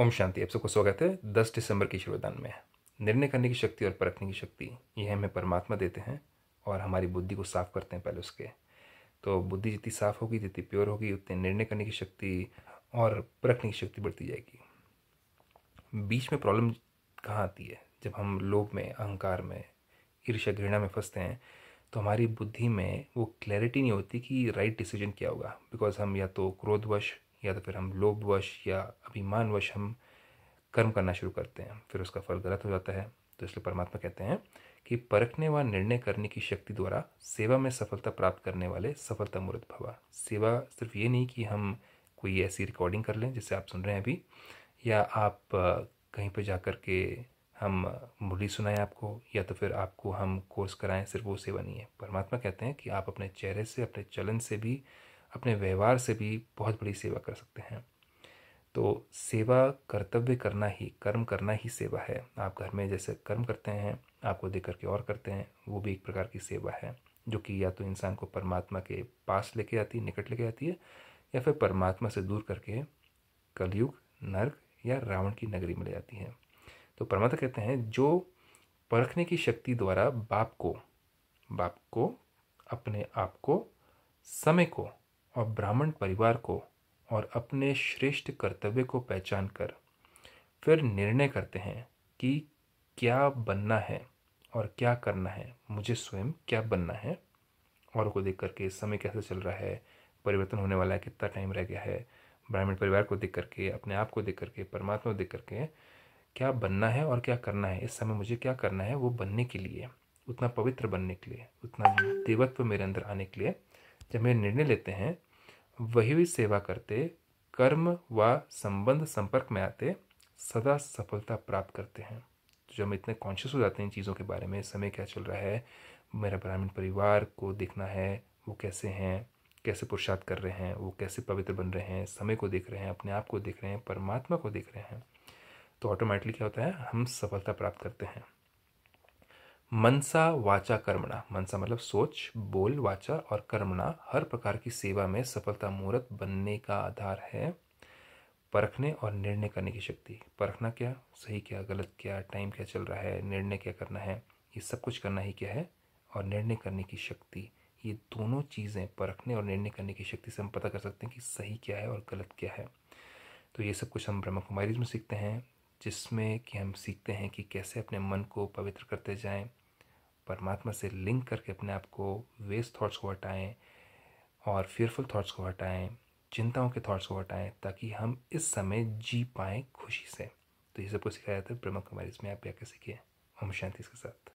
ओम शांति आप सबको स्वागत है दस दिसंबर की शुरुआत में निर्णय करने की शक्ति और परखने की शक्ति यह हमें परमात्मा देते हैं और हमारी बुद्धि को साफ करते हैं पहले उसके तो बुद्धि जितनी साफ होगी जितनी प्योर होगी उतनी निर्णय करने की शक्ति और परखने की शक्ति बढ़ती जाएगी बीच में प्रॉब्लम कहाँ आती है जब हम लोभ में अहंकार में ईर्ष्या घृणा में फंसते हैं तो हमारी बुद्धि में वो क्लैरिटी नहीं होती कि राइट डिसीजन क्या होगा बिकॉज हम या तो क्रोधवश या तो फिर हम लोभवश या अभिमानवश हम कर्म करना शुरू करते हैं फिर उसका फल गलत हो जाता है तो इसलिए परमात्मा कहते हैं कि परखने व निर्णय करने की शक्ति द्वारा सेवा में सफलता प्राप्त करने वाले सफलता मूर्त भवा सेवा सिर्फ ये नहीं कि हम कोई ऐसी रिकॉर्डिंग कर लें जिससे आप सुन रहे हैं अभी या आप कहीं पर जा कर के हम मुरली सुनाएं आपको या तो फिर आपको हम कोर्स कराएं सिर्फ वो सेवा नहीं है परमात्मा कहते हैं कि आप अपने चेहरे से अपने चलन से भी अपने व्यवहार से भी बहुत बड़ी सेवा कर सकते हैं तो सेवा कर्तव्य करना ही कर्म करना ही सेवा है आप घर में जैसे कर्म करते हैं आपको देख करके और करते हैं वो भी एक प्रकार की सेवा है जो कि या तो इंसान को परमात्मा के पास लेके आती है निकट लेके आती है या फिर परमात्मा से दूर करके कलयुग नर्क या रावण की नगरी में ले जाती है तो परमात्मा कहते हैं जो परखने की शक्ति द्वारा बाप को बाप को अपने आप को समय को और ब्राह्मण परिवार को और अपने श्रेष्ठ कर्तव्य को पहचान कर फिर निर्णय करते हैं कि क्या बनना है और क्या करना है मुझे स्वयं क्या बनना है और को देख करके समय कैसे चल रहा है परिवर्तन होने वाला है कितना टाइम रह गया है ब्राह्मण परिवार को देख करके अपने आप को देख करके परमात्मा को देख करके क्या बनना है और क्या करना है इस समय मुझे क्या करना है वो बनने के लिए उतना पवित्र बनने के लिए उतना देवत्व मेरे अंदर आने के लिए जब मेरे निर्णय लेते हैं वही भी सेवा करते कर्म व संबंध संपर्क में आते सदा सफलता प्राप्त करते हैं तो जब हम इतने कॉन्शियस हो जाते हैं चीज़ों के बारे में समय क्या चल रहा है मेरा ब्राह्मण परिवार को देखना है वो कैसे हैं कैसे पुरुषार्थ कर रहे हैं वो कैसे पवित्र बन रहे हैं समय को देख रहे हैं अपने आप को देख रहे हैं परमात्मा को देख रहे हैं तो ऑटोमेटिकली क्या होता है हम सफलता प्राप्त करते हैं मनसा वाचा कर्मणा मनसा मतलब सोच बोल वाचा और कर्मणा हर प्रकार की सेवा में सफलता मुहूर्त बनने का आधार है परखने और निर्णय करने की शक्ति परखना क्या सही क्या गलत क्या टाइम क्या चल रहा है निर्णय क्या करना है ये सब कुछ करना ही क्या है और निर्णय करने की शक्ति ये दोनों चीज़ें परखने और निर्णय करने की शक्ति से हम पता कर सकते हैं कि सही क्या है और गलत क्या है तो ये सब कुछ हम ब्रह्म कुमारी में सीखते हैं जिसमें कि हम सीखते हैं कि कैसे अपने मन को पवित्र करते जाएं परमात्मा से लिंक करके अपने आप को वेस्ट थाट्स को हटाएं और फेयरफुल थाट्स को हटाएं चिंताओं के थॉट्स को हटाएं ताकि हम इस समय जी पाएँ खुशी से तो ये सबको सिखाया जाता है ब्रह्म कुमारी इसमें आप क्या सीखिए हम शांति इसके साथ